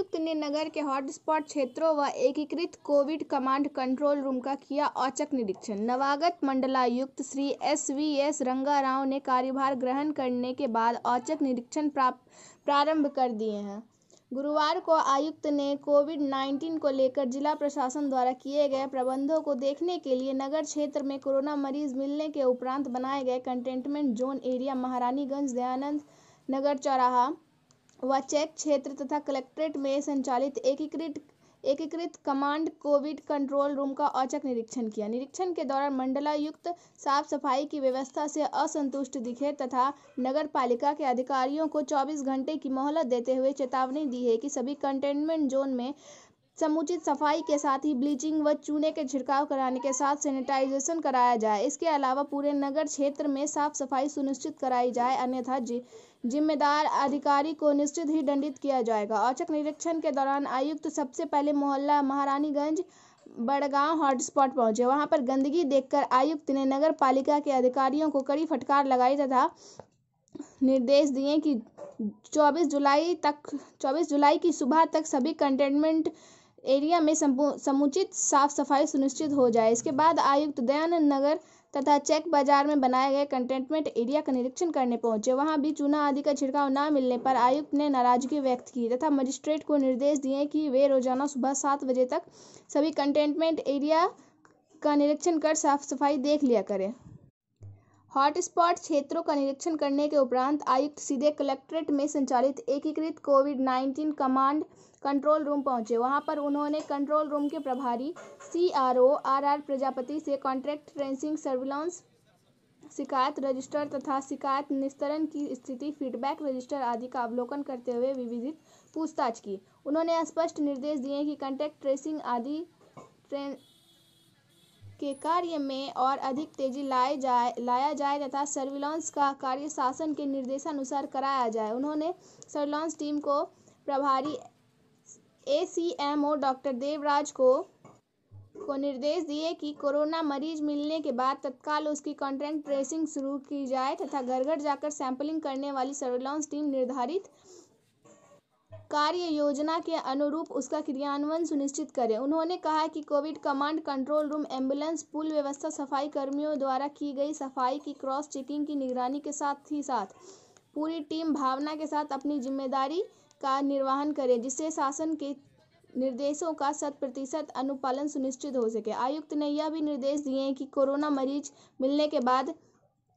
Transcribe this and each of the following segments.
आयुक्त ने नगर के हॉटस्पॉट क्षेत्रों व एकीकृत कोविड कमांड कंट्रोल रूम का किया औचक निरीक्षण नवागत मंडलायुक्त Shri S V S Rangarao ने कार्यभार ग्रहण करने के बाद औचक निरीक्षण प्रारंभ कर दिए हैं गुरुवार को आयुक्त ने कोविड 19 को लेकर जिला प्रशासन द्वारा किए गए प्रबंधों को देखने के लिए नगर क्षेत्र में कोरोना मरीज मिलने के उपरांत बनाए गए containment zone area Maharaniganj Dayanand Nagar चौराहा व चेक क्षेत्र तथा कलेक्ट्रेट में संचालित एकीकृत एकीकृत कमांड कोविड कंट्रोल रूम का औचक निरीक्षण किया निरीक्षण के दौरान मंडलायुक्त साफ सफाई की व्यवस्था से असंतुष्ट दिखे तथा नगर पालिका के अधिकारियों को 24 घंटे की मोहलत देते हुए चेतावनी दी है कि सभी कंटेनमेंट जोन में समुचित सफाई के साथ ही ब्लीचिंग व चूने के छिड़काव कराने के साथ सैनिटाइजेशन कराया जाए इसके अलावा पूरे नगर क्षेत्र में साफ सफाई सुनिश्चित कराई जाए अन्यथा जि, जिम्मेदार अधिकारी को निश्चित ही दंडित किया जाएगा औचक निरीक्षण के दौरान आयुक्त तो सबसे पहले मोहल्ला महारानीगंज बड़गांव हॉटस्पॉट पहुंचे वहां पर गंदगी देखकर आयुक्त ने नगर पालिका के अधिकारियों को कड़ी फटकार लगाई तथा निर्देश दिए कि 24 जुलाई तक 24 जुलाई की सुबह तक सभी कंटेनमेंट एरिया में समुचित साफ सफाई सुनिश्चित हो जाए इसके बाद आयुक्त दयानंद नगर तथा चेक बाजार में बनाए गए कंटेनमेंट एरिया का निरीक्षण करने पहुंचे वहां भी चूना आदि का छिड़काव न मिलने पर आयुक्त ने नाराजगी व्यक्त की तथा मजिस्ट्रेट को निर्देश दिए कि वे रोजाना सुबह सात बजे तक सभी कंटेनमेंट एरिया का निरीक्षण कर साफ सफाई देख लिया करें हॉटस्पॉट क्षेत्रों का निरीक्षण करने के उपरांत आयुक्त सीधे कलेक्ट्रेट में संचालित एकीकृत Covid nineteen command control room पहुंचे वहां पर उन्होंने कंट्रोल रूम के प्रभारी C R O R R Prajapati से कॉन्ट्रैक्ट ट्रेसिंग सर्विलांस शिकायत रजिस्टर तथा शिकायत निस्तरण की स्थिति फीडबैक रजिस्टर आदि का अवलोकन करते हुए विविधित पूछताछ की उन्होंने स्पष्ट निर्देश दिए कि कॉन्टैक्ट ट्रेसिंग आदि ट्रेन के कार्य में और अधिक तेजी लाए जाए लाया जाए तथा सर्विलांस का कार्य शासन के निर्देशानुसार कराया जाए उन्होंने सर्विलांस टीम को प्रभारी A C M O doctor Devraj को को निर्देश दिए कि कोरोना मरीज मिलने के बाद तत्काल उसकी कॉन्ट्रैक्ट ट्रेसिंग शुरू की जाए तथा घर घर जाकर सैंपलिंग करने वाली सर्विलांस टीम निर्धारित कार्य योजना के अनुरूप उसका क्रियान्वयन सुनिश्चित करें उन्होंने कहा कि Covid command control room ambulance pool व्यवस्था सफाई कर्मियों द्वारा की गई सफाई की क्रॉस चेकिंग की निगरानी के साथ ही साथ पूरी टीम भावना के साथ अपनी जिम्मेदारी का निर्वहन करें जिससे शासन के निर्देशों का शत प्रतिशत अनुपालन सुनिश्चित हो सके आयुक्त ने यह भी निर्देश दिए कि कोरोना मरीज मिलने के बाद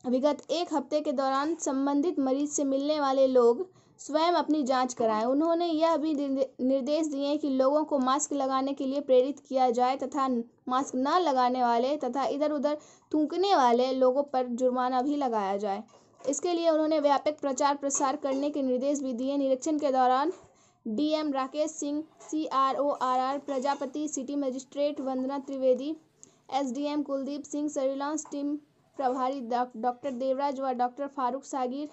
विगत एक हफ्ते के दौरान संबंधित मरीज से मिलने वाले लोग स्वयं अपनी जांच कराएं उन्होंने यह भी निर्देश दिए कि लोगों को मास्क लगाने के लिए प्रेरित किया जाए तथा मास्क न लगाने वाले तथा इधर उधर थूकने वाले लोगों पर जुर्माना भी लगाया जाए इसके लिए उन्होंने व्यापक प्रचार प्रसार करने के निर्देश भी दिए निरीक्षण के दौरान DM Rakesh Singh C R O R R Prajapati city magistrate Vandana Trivedi SDM Kuldeep Singh surveillance team प्रभारी डॉक्टर देवराज व doctor Farooq Sagir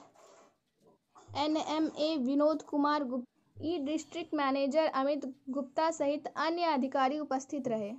NMA Vinod Kumar Gupta e district manager Amit Gupta सहित अन्य अधिकारी उपस्थित रहे